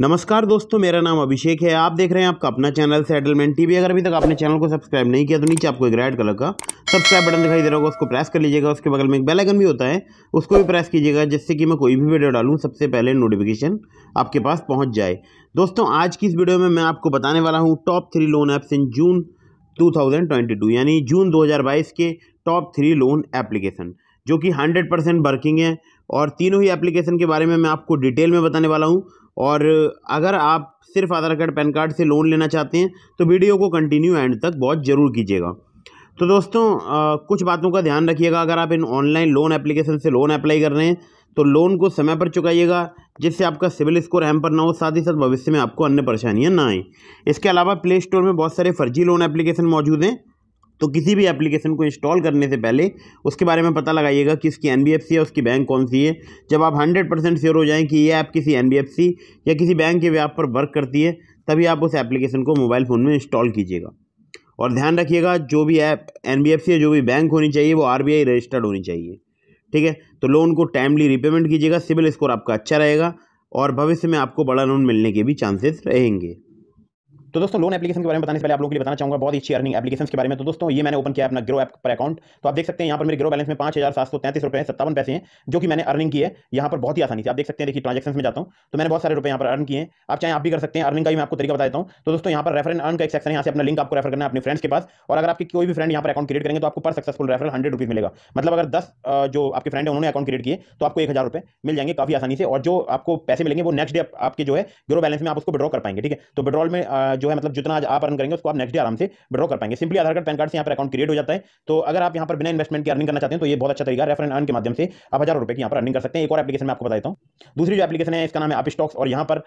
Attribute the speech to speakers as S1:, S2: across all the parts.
S1: नमस्कार दोस्तों मेरा नाम अभिषेक है आप देख रहे हैं आपका अपना चैनल सेटलमेंट टीवी अगर अभी तक आपने चैनल को सब्सक्राइब नहीं किया तो नीचे आपको एक रेड कलर का सब्सक्राइब बटन दिखाई दे रहा होगा उसको प्रेस कर लीजिएगा उसके बगल में एक बेल आइकन भी होता है उसको भी प्रेस कीजिएगा जिससे कि मैं कोई भी वीडियो डालूँ सबसे पहले नोटिफिकेशन आपके पास पहुँच जाए दोस्तों आज की इस वीडियो में मैं आपको बताने वाला हूँ top three loan apps in June two यानी जून बाईस के टॉप थ्री लोन एप्लीकेशन जो कि हंड्रेड परसेंट वर्किंग है और तीनों ही एप्लीकेशन के बारे में मैं आपको डिटेल में बताने वाला हूँ और अगर आप सिर्फ आधार कार्ड पैन कार्ड से लोन लेना चाहते हैं तो वीडियो को कंटिन्यू एंड तक बहुत ज़रूर कीजिएगा तो दोस्तों आ, कुछ बातों का ध्यान रखिएगा अगर आप इन ऑनलाइन लोन एप्लीकेशन से लोन अप्लाई कर रहे हैं तो लोन को समय पर चुकाइएगा जिससे आपका सिविल स्कोर एम पर ना हो साथ ही साथ भविष्य में आपको अन्य परेशानियाँ ना आएँ इसके अलावा प्ले स्टोर में बहुत सारे फर्जी लोन एप्लीकेशन मौजूद हैं तो किसी भी एप्लीकेशन को इंस्टॉल करने से पहले उसके बारे में पता लगाइएगा कि इसकी एन है उसकी बैंक कौन सी है जब आप हंड्रेड परसेंट श्योर हो जाएं कि ये ऐप किसी एन या किसी बैंक के व्याप पर वर्क करती है तभी आप उस एप्लीकेशन को मोबाइल फ़ोन में इंस्टॉल कीजिएगा और ध्यान रखिएगा जो भी ऐप एन या जो भी बैंक होनी चाहिए वो आर रजिस्टर्ड होनी चाहिए ठीक है तो लोन को टाइमली रिपेमेंट कीजिएगा सिविल स्कोर आपका अच्छा रहेगा और भविष्य में आपको बड़ा लोन मिलने के भी चांसेस रहेंगे तो दोस्तों लोन एप्लीकेशन के बारे में बताने से पहले आप लोगों के लिए बताना चाहूँगा बहुत अच्छी अर्निंग एप्लीकेशन के बारे में तो दोस्तों ये मैंने ओपन किया अपना ग्रो ऐप पर अकाउंट तो आप देख सकते हैं यहाँ पर मेरे ग्रो बैलेंस में पाँच हज़ार सात सौ तैंतीस रुपये सत्तावन पैसे हैं जो कि मैंने अर्निंग की है यहाँ पर बहुत ही आसानी से आप देख सकते हैं देखिए ट्रांजेक्शन में जाता हूँ तो मैंने बहुत सारे रुपये यहाँ पर अर्न किए हैं आप चाहे आप भी कर सकते हैं अर्निंग का भी मैं आपको तरीका बताता हूँ तो दोस्तों यहाँ पर रेफर अर्न का एक सेक्शन है यहाँ से अपना लिंक आपको रेफर करना है अपने फ्रेंड्स के पास और अगर आपके कोई भी फ्रेंड यहाँ पर अकाउंट क्रिएट करेंगे तो आपको पर सक्सेसफुल रेफर हंड्रेड रुपीज़ मिलेगा मतलब अगर दस जो आपके फ्रेंड है उन्होंने अकाउंट क्रिएट किए तो आपको एक हज़ार रुपये मिल जाएंगे काफ़ी आसानी से और जो आपको पैसे मिलेंगे वो नेक्स्ट डे आपके जो है ग्रो बैलेंस में आप उसको विड्रॉ कर पाएंगे ठीक है तो विड्रॉल में जो है मतलब जितना आज आप अर्न करेंगे उसको आप नेक्स्ट डे आराम से विड्रॉ कर पाएंगे simply Aadhaar card PAN card से यहाँ पर अकाउंट क्रिएट हो जाता है तो अगर आप यहाँ पर बिना इन्वेस्टमेंट की अर्निंग करना चाहते हैं तो ये बहुत अच्छा तरीका है अर्न के माध्यम से आप हजार रुपये की यहाँ पर अर्निंग कर सकते हैं एक और एप्लीकेशन में आपको बताता हूँ दूसरी जो एप्लीकेशन है इसका नाम है आप स्टॉक्स और यहाँ पर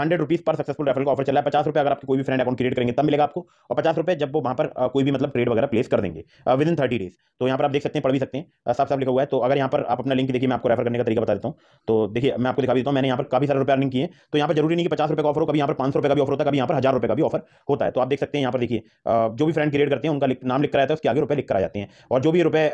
S1: हंड्रेड रुपीज पर सक्सेसफुल रेफर का ऑफर चला है पचास रुपये अगर आपकी कोई भी फ्रेंड अकाउंट क्रिएट करेंगे तब मिलेगा आपको और पचास रुपये जब वो वहाँ पर कोई भी मतलब ट्रेड वगैरह प्लेस कर देंगे विद इन थर्टी डेज तो यहाँ पर आप देख सकते हैं पढ़ भी सकते हैं साफ साफ लिखा हुआ है तो अगर यहाँ पर आप अपना लिंक देखिए मैं आपको रेफर करने का तरीका बता देता हूँ तो देखिए मैं आपको दिखा देता हूँ मैंने यहाँ पर काफी सारे रुपये अर्निंग किए तो यहाँ पर जरूरी नहीं कि पचास रुपये का ऑफर हो कभी यहाँ पर पाँच सौ रुपये का भी ऑफर होता है कभी यहाँ पर हजार रुपये का भी ऑफर होता है तो आप देख सकते हैं यहाँ पर देखिए जो भी फ्रेंड क्रिएट करते हैं उनका नाम लिख कराया था उसके आगे रुपये लिख करा जाते हैं और जो भी रुपये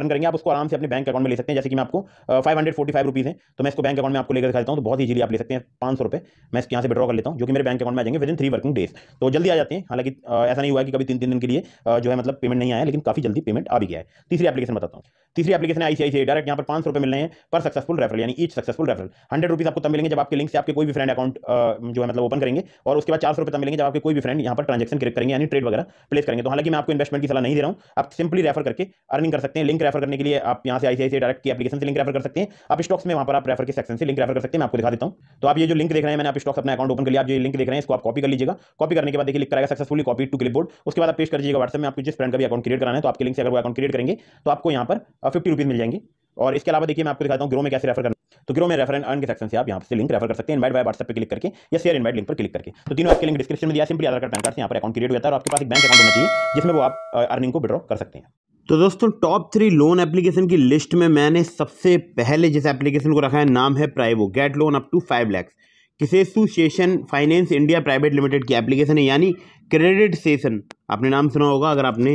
S1: अर्न करेंगे आप उसको आराम से अपने बैंक अकाउंट में ले सकते हैं जैसे कि मैं आपको five hundred forty five rupees है तो मैं इसको बैंक अकाउंट में आपको लेकर देता हूँ तो बहुत ईजिली आप ले सकते हैं पाँच सौ रुपये मैं इसके यहाँ से विड्रॉ कर लेता हूँ जो कि मेरे बैंक अकाउंट में आ जाएंगे within three working days तो जल्दी आ जाते हैं हालांकि ऐसा नहीं हुआ कि कभी तीन तीन दिन के लिए जो है मतलब पेमेंट नहीं आया लेकिन काफी जल्दी पेमेंट आ भी गया है तीसरी एप्लीकेशन बताता हूँ तीसरी एप्लीकेशन है डायरेक्ट यहाँ पर पाँच सौ रुपये मिल रहे हैं पर सक्सेसफुल रेफरल यानी each successful referral hundred rupees आपको तब मिलेंगे जब आपके लिंक से आपके कोई भी फ्रेंड अकाउंट जो है मतलब ओपन करेंगे और उसके बाद चार सौ रुपये तब मिलेंगे कि जब आपके कोई भी फ्रेंड यहाँ पर ट्रांजेक्शन क्रिएट करेंगे यानी ट्रेड वगैरह प्लेस करेंगे तो हालांकि मैं आपको इन्वेस्टमेंट की सलाह नहीं दे रहा हूँ आप सिंपली रेफर करके अर्निंग कर सकते हैं लिंक रेफर करने के लिए आप यहाँ से आईसीआईसी डायरेक्ट की अपलीकेशन से लिंक रेफर कर सकते हैं आप स्टॉक्स में वहाँ पर आप रेफर के सेक्शन से लिंक रेफर कर सकते हैं मैं आपको दिखा देता हूँ तो आप ये जो लिंक देख रहे हैं मैंने आप स्टॉक्स अपना अकाउंट ओपन कर लिया आप जो लिंक देख रहे हैं इसको आप कॉपी कर लीजिएगा कॉपी करने के बाद देखिए लिख कराएगा सक्सेसफुली कॉपी टू क्लिपबोर्ड उसके बाद आप पेश कर दीजिएगा व्हाट्सएप में आपको जिस फ्रेंड का भी अकाउंट क्रिएट कराना है तो आपके लिंक से अगर वो अकाउंट क्रिएट करेंगे तो आपको यहाँ पर फिफ्टी रुपीज़ मिल जाएंगे और इसके अलावा देखिए मैं आपको दिखाता हूँ ग्रो में कैसे रेफर करना तो गिरो में रेफर एंड अर्न के सेक्शन से आप यहाँ से लिंक रेफर कर सकते हैं इनवाइट वाई व्हाट्सएप पर क्लिक करके या शेयर इनवाइट लिंक पर क्लिक करके तो तीनों आपके लिंक डिस्क्रिप्शन में दिया simply Aadhaar card PAN card से यहाँ पर अकाउंट क्रिएट हो है और आपके पास एक बैंक अकाउंट होना चाहिए जिसमें वो आप अर्निंग को विड्रॉ कर सकते हैं तो दोस्तों टॉप थ्री लोन एप्लीकेशन की लिस्ट में मैंने सबसे पहले जिस एप्लीकेशन को रखा है नाम है Privo get loan up to five lakhs Kisetsu एसोसिएशन फाइनेंस इंडिया प्राइवेट लिमिटेड की एप्लीकेशन है यानी क्रेडिट सेशन आपने नाम सुना होगा अगर आपने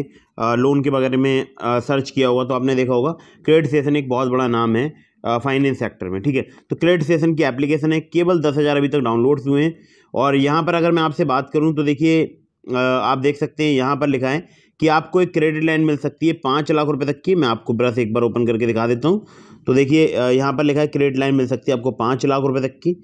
S1: लोन के बारे में सर्च किया होगा तो आपने देखा होगा क्रेडिट सेशन एक बहुत बड़ा नाम है फाइनेंस सेक्टर में ठीक है तो क्रेडिट सेशन की एप्लीकेशन है केवल दस हज़ार अभी तक डाउनलोड्स हुए हैं और यहाँ पर अगर मैं आपसे बात करूँ तो देखिए आप देख सकते हैं यहाँ पर लिखा है कि आपको एक क्रेडिट लाइन मिल सकती है पाँच लाख रुपये तक की मैं आपको ब्रश एक बार ओपन करके दिखा देता हूँ तो देखिए यहाँ पर लिखा है क्रेडिट लाइन मिल सकती है आपको पाँच लाख रुपये तक की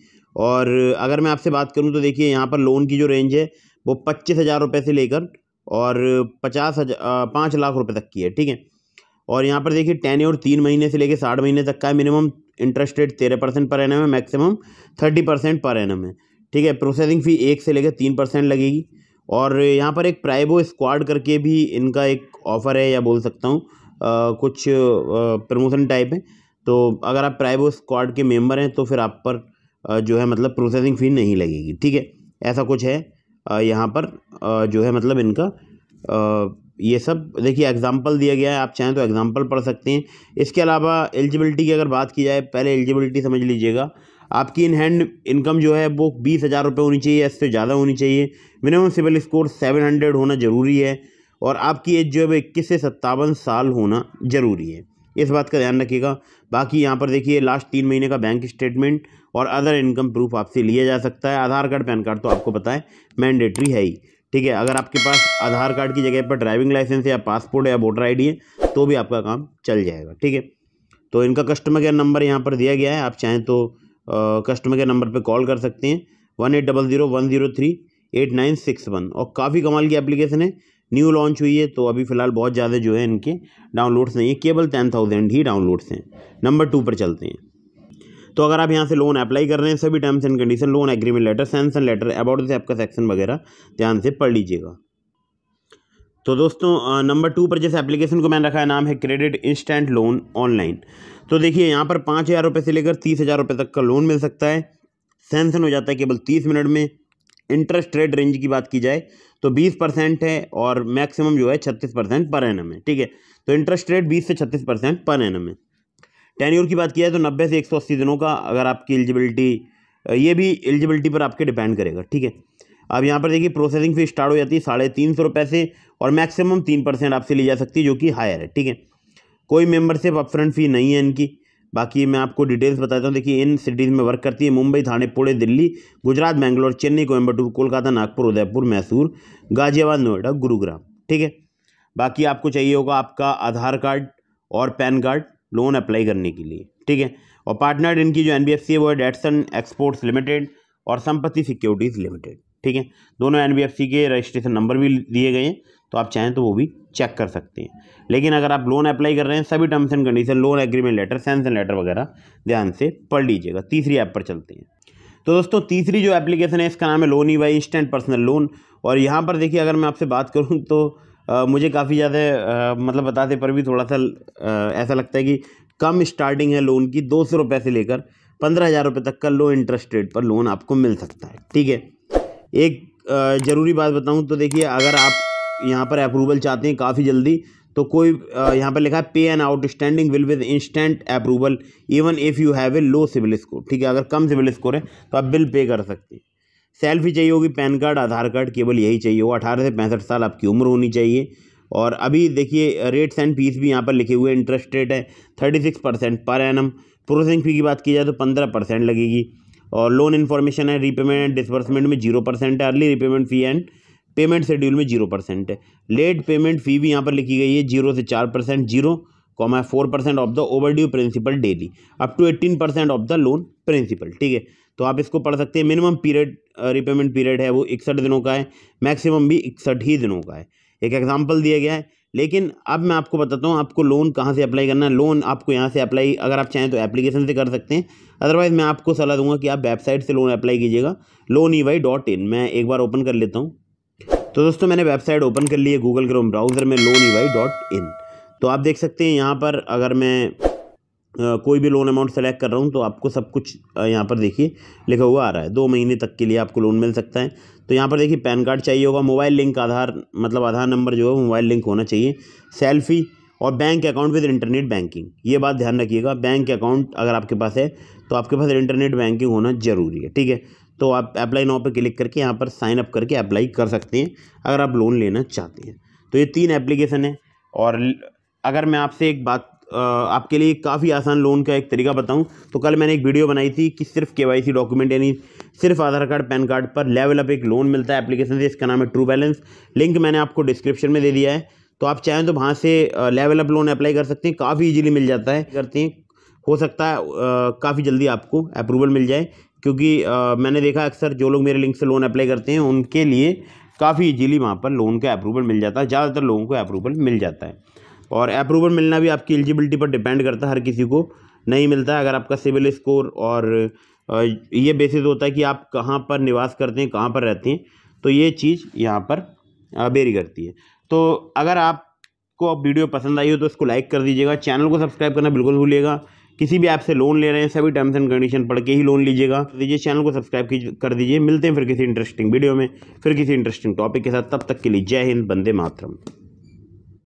S1: और अगर मैं आपसे बात करूँ तो देखिए यहाँ पर लोन की जो रेंज है वो पच्चीस हज़ार रुपये से लेकर और पचास हज़ार पाँच लाख रुपए तक की है ठीक है और यहाँ पर देखिए टेन और तीन महीने से लेकर साठ महीने तक का मिनिमम इंटरेस्ट रेट तेरह परसेंट पर एन एम है maximum thirty percent per annum है ठीक है प्रोसेसिंग फ़ी एक से लेकर तीन परसेंट लगेगी और यहाँ पर एक प्राइवो स्क्वाड करके भी इनका एक ऑफ़र है या बोल सकता हूँ कुछ प्रमोशन टाइप है तो अगर आप प्राइबो स्क्वाड के मेम्बर हैं तो फिर आप पर जो है मतलब प्रोसेसिंग फ़ी नहीं लगेगी ठीक है ऐसा कुछ है यहाँ पर जो है मतलब इनका ये सब देखिए एग्ज़ाम्पल दिया गया है आप चाहें तो एग्ज़ाम्पल पढ़ सकते हैं इसके अलावा एलिजिबिलिटी की अगर बात की जाए पहले एलिजिबिलिटी समझ लीजिएगा आपकी इन हैंड इनकम जो है वो बीस हज़ार रुपये होनी चाहिए या इससे ज़्यादा होनी चाहिए minimum CIBIL score seven hundred होना ज़रूरी है और आपकी एज जो है वो इक्कीस से सत्तावन साल होना ज़रूरी है इस बात का ध्यान रखिएगा बाकी यहाँ पर देखिए लास्ट तीन महीने का बैंक स्टेटमेंट और अदर इनकम प्रूफ आपसे लिया जा सकता है आधार कार्ड पैन कार्ड तो आपको पता है मैंडेटरी है ही ठीक है अगर आपके पास आधार कार्ड की जगह पर ड्राइविंग लाइसेंस या पासपोर्ट या वोटर आई है तो भी आपका काम चल जाएगा ठीक है तो इनका कस्टमर केयर नंबर यहाँ पर दिया गया है आप चाहें तो कस्टमर केयर नंबर पर कॉल कर सकते हैं one eight double zero one zero three eight nine six one और काफ़ी कमाल की एप्लीकेशन है न्यू लॉन्च हुई है तो अभी फ़िलहाल बहुत ज़्यादा जो है इनके डाउनलोड्स नहीं है केवल टेन थाउजेंड ही डाउनलोड्स हैं नंबर टू पर चलते हैं तो अगर आप यहाँ से लोन अप्लाई कर रहे हैं सभी terms and condition loan agreement letter sanction letter about this आपका सेक्शन वगैरह ध्यान से पढ़ लीजिएगा तो दोस्तों नंबर टू पर जैसे एप्लीकेशन को मैंने रखा है नाम है क्रेडिट इंस्टेंट लोन ऑनलाइन तो देखिए यहाँ पर पाँच हज़ार रुपये से लेकर तीस हज़ार रुपये तक का लोन मिल सकता है सेंसन हो जाता है केवल तीस मिनट में इंटरेस्ट रेट रेंज की बात की जाए तो बीस परसेंट है और मैक्सिमम जो है छत्तीस परसेंट पर एनम है ठीक है तो इंटरेस्ट रेट बीस से छत्तीस परसेंट पर एनम है टेन्योर की बात किया जाए तो नब्बे से एक सौ अस्सी दिनों का अगर आपकी एलिजिबिलिटी ये भी एलिजिबिलिटी पर आपके डिपेंड करेगा ठीक है अब यहाँ पर देखिए प्रोसेसिंग फ़ीस स्टार्ट हो जाती है साढ़े तीन सौ रुपये से और मैक्सिमम तीन परसेंट आपसे ली जा सकती है जो कि हायर है ठीक है कोई मेंबरशिप अपफ्रंट फ़ी नहीं है इनकी बाकी मैं आपको डिटेल्स बताता हूँ देखिए इन सिटीज़ में वर्क करती है मुंबई थाने पुणे दिल्ली गुजरात बैंगलोर चेन्नई कोयम्बटूर कोलकाता नागपुर उदयपुर मैसूर गाजियाबाद नोएडा गुरुग्राम ठीक है बाकी आपको चाहिए होगा आपका आधार कार्ड और पैन कार्ड लोन अप्लाई करने के लिए ठीक है और पार्टनर इनकी जो एन है वो है डेटसन एक्सपोर्ट्स लिमिटेड और संपत्ति सिक्योरिटीज़ लिमिटेड ठीक है दोनों एन के रजिस्ट्रेशन नंबर भी दिए गए हैं तो आप चाहें तो वो भी चेक कर सकते हैं लेकिन अगर आप लोन अप्लाई कर रहे हैं सभी terms and condition loan agreement letter sanction letter वगैरह ध्यान से पढ़ लीजिएगा तीसरी ऐप पर चलते हैं तो दोस्तों तीसरी जो एप्लीकेशन है इसका नाम है loan E Y instant personal loan और यहाँ पर देखिए अगर मैं आपसे बात करूँ तो आ, मुझे काफ़ी ज़्यादा मतलब बताते पर भी थोड़ा सा ऐसा लगता है कि कम स्टार्टिंग है लोन की दो सौ रुपये से लेकर पंद्रह हज़ार रुपये तक का लो इंटरेस्ट रेट पर लोन आपको मिल सकता है ठीक है एक ज़रूरी बात बताऊँ तो देखिए अगर आप यहाँ पर अप्रूवल चाहते हैं काफ़ी जल्दी तो कोई यहाँ पर लिखा है pay an outstanding will with instant approval even if you have a low CIBIL score ठीक है अगर कम सिविल स्कोर है तो आप बिल पे कर सकते हैं सेल्फी चाहिए होगी पैन कार्ड आधार कार्ड केवल यही चाहिए होगा अठारह से पैंसठ साल आपकी उम्र होनी चाहिए और अभी देखिए रेट्स एंड फीस भी यहाँ पर लिखे हुए इंटरेस्ट रेट है thirty six percent per annum processing fee की बात की जाए तो पंद्रह परसेंट लगेगी और लोन इन्फॉर्मेशन है रीपेमेंट एंड डिसबर्समेंट में जीरो परसेंट है early repayment fee and payment schedule में जीरो परसेंट है लेट पेमेंट फ़ी भी यहाँ पर लिखी गई है जीरो से चार परसेंट zero comma four percent off the overdue principal daily up to eighteen percent off the loan principal ठीक है तो आप इसको पढ़ सकते हैं मिनिमम पीरियड रिपेमेंट पीरियड है वो इकसठ दिनों का है मैक्सिमम भी इकसठ ही दिनों का है एक एग्जाम्पल दिया गया है लेकिन अब मैं आपको बताता हूँ आपको लोन कहाँ से अप्लाई करना है लोन आपको यहाँ से अप्लाई अगर आप चाहें तो एप्लीकेशन से कर सकते हैं अदरवाइज़ मैं आपको सलाह दूंगा कि आप वेबसाइट से लोन अप्लाई कीजिएगा loan E Y dot in मैं एक बार ओपन कर लेता हूँ तो दोस्तों मैंने वेबसाइट ओपन कर ली है गूगल क्रोम ब्राउज़र में loan E Y dot in तो आप देख सकते हैं यहाँ पर अगर मैं कोई भी लोन अमाउंट सेलेक्ट कर रहा हूँ तो आपको सब कुछ यहाँ पर देखिए लिखा हुआ आ रहा है दो महीने तक के लिए आपको लोन मिल सकता है तो यहाँ पर देखिए पैन कार्ड चाहिए होगा मोबाइल लिंक आधार मतलब आधार नंबर जो है मोबाइल लिंक होना चाहिए सेल्फी और bank account with internet banking ये बात ध्यान रखिएगा बैंक अकाउंट अगर आपके पास है तो आपके पास इंटरनेट बैंकिंग होना ज़रूरी है ठीक है तो आप अप्लाई नाउ पर क्लिक करके यहाँ पर साइन अप करके अप्लाई कर सकते हैं अगर आप लोन लेना चाहते हैं तो ये तीन एप्लीकेशन है और अगर मैं आपसे एक बात आपके लिए काफ़ी आसान लोन का एक तरीका बताऊं तो कल मैंने एक वीडियो बनाई थी कि सिर्फ केवाईसी डॉक्यूमेंट यानी सिर्फ आधार कार्ड पैन कार्ड पर लेवल अप एक लोन मिलता है एप्लीकेशन से इसका नाम है ट्रू बैलेंस लिंक मैंने आपको डिस्क्रिप्शन में दे दिया है तो आप चाहें तो वहाँ से लेवल अप लोन अप्लाई कर सकते हैं काफ़ी ईजिली मिल जाता है करते हैं हो सकता है काफ़ी जल्दी आपको अप्रूवल मिल जाए क्योंकि मैंने देखा अक्सर जो लोग मेरे लिंक से लोन अप्लाई करते हैं उनके लिए काफ़ी इजीली वहाँ पर लोन का अप्रूवल मिल जाता है ज़्यादातर लोगों को अप्रूवल मिल जाता है और अप्रूवल मिलना भी आपकी एलिजिबिलिटी पर डिपेंड करता है हर किसी को नहीं मिलता है अगर आपका सिविल स्कोर और ये बेसिस होता है कि आप कहाँ पर निवास करते हैं कहाँ पर रहते हैं तो ये चीज़ यहाँ पर बेरी करती है तो अगर आपको अब वीडियो पसंद आई हो तो इसको लाइक कर दीजिएगा चैनल को सब्सक्राइब करना बिल्कुल भूलिएगा किसी भी ऐप से लोन ले रहे हैं सभी टर्म्स एंड कंडीशन पढ़ के ही लोन लीजिएगा तो दीजिए चैनल को सब्सक्राइब कर दीजिए मिलते हैं फिर किसी इंटरेस्टिंग वीडियो में फिर किसी इंटरेस्टिंग टॉपिक के साथ तब तक के लिए जय हिंद बंदे मातरम